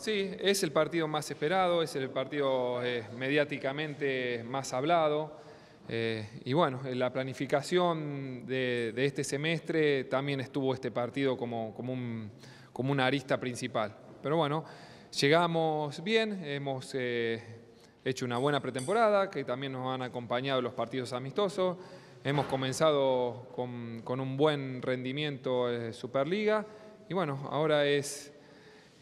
Sí, es el partido más esperado, es el partido eh, mediáticamente más hablado. Eh, y bueno, en la planificación de, este semestre también estuvo este partido como, como, una arista principal. Pero bueno, llegamos bien, hemos eh, hecho una buena pretemporada, que también nos han acompañado los partidos amistosos. Hemos comenzado con, con un buen rendimiento Superliga. Y bueno, ahora es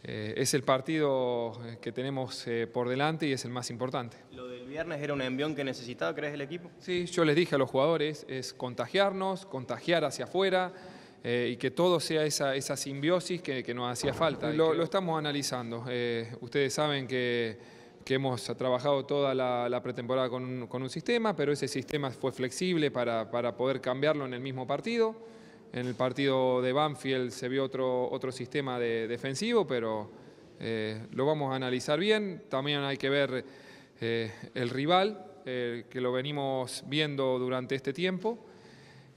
eh, es el partido eh, que tenemos eh, por delante y es el más importante. ¿Lo del viernes era un envión que necesitaba, crees, el equipo? Sí, yo les dije a los jugadores, es contagiarnos, contagiar hacia afuera y que todo sea esa, simbiosis que, nos hacía falta. Lo, estamos analizando. ustedes saben que hemos trabajado toda la, pretemporada con un, sistema, pero ese sistema fue flexible para poder cambiarlo en el mismo partido. En el partido de Banfield se vio otro, otro sistema de, defensivo, pero eh, lo vamos a analizar bien. También hay que ver eh, el rival, eh, que lo venimos viendo durante este tiempo.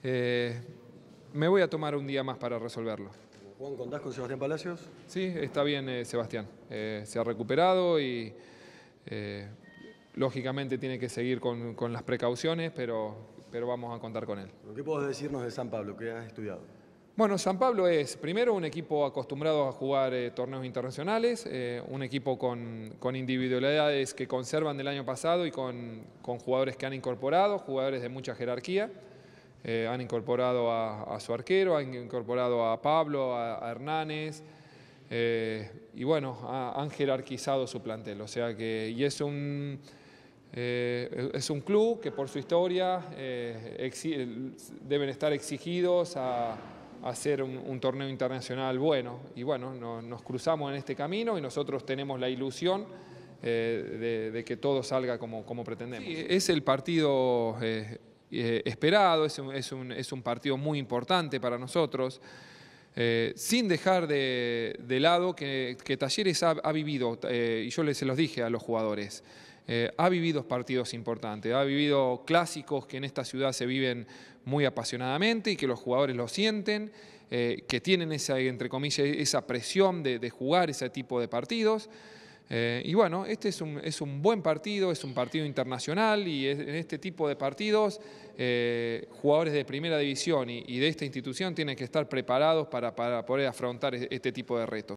me voy a tomar un día más para resolverlo. Juan, ¿contás con Sebastián Palacios? Sí, está bien Sebastián. se ha recuperado y lógicamente tiene que seguir con, con las precauciones, pero pero vamos a contar con él. ¿Qué puedes decirnos de San Pablo? ¿Qué has estudiado? Bueno, San Pablo es primero un equipo acostumbrado a jugar eh, torneos internacionales, eh, un equipo con, con, individualidades que conservan del año pasado y con, con jugadores que han incorporado, jugadores de mucha jerarquía. Eh, han incorporado a, su arquero, han incorporado a Pablo, a, Hernández, y bueno, han jerarquizado su plantel. O sea que, y es un eh, es un club que por su historia eh, deben estar exigidos a, hacer un, torneo internacional bueno. Y bueno, nos cruzamos en este camino y nosotros tenemos la ilusión eh, de, que todo salga como, pretendemos. es el partido esperado, es un, partido muy importante para nosotros. sin dejar de, lado que, Talleres ha, ha vivido, y yo les, se los dije a los jugadores, eh, ha vivido partidos importantes, ha vivido clásicos que en esta ciudad se viven muy apasionadamente y que los jugadores lo sienten, eh, que tienen esa, entre esa presión de, jugar ese tipo de partidos. Eh, y bueno, este es un, es un, buen partido, es un partido internacional y en este tipo de partidos jugadores de primera división y, de esta institución tienen que estar preparados para poder afrontar e, este tipo de retos.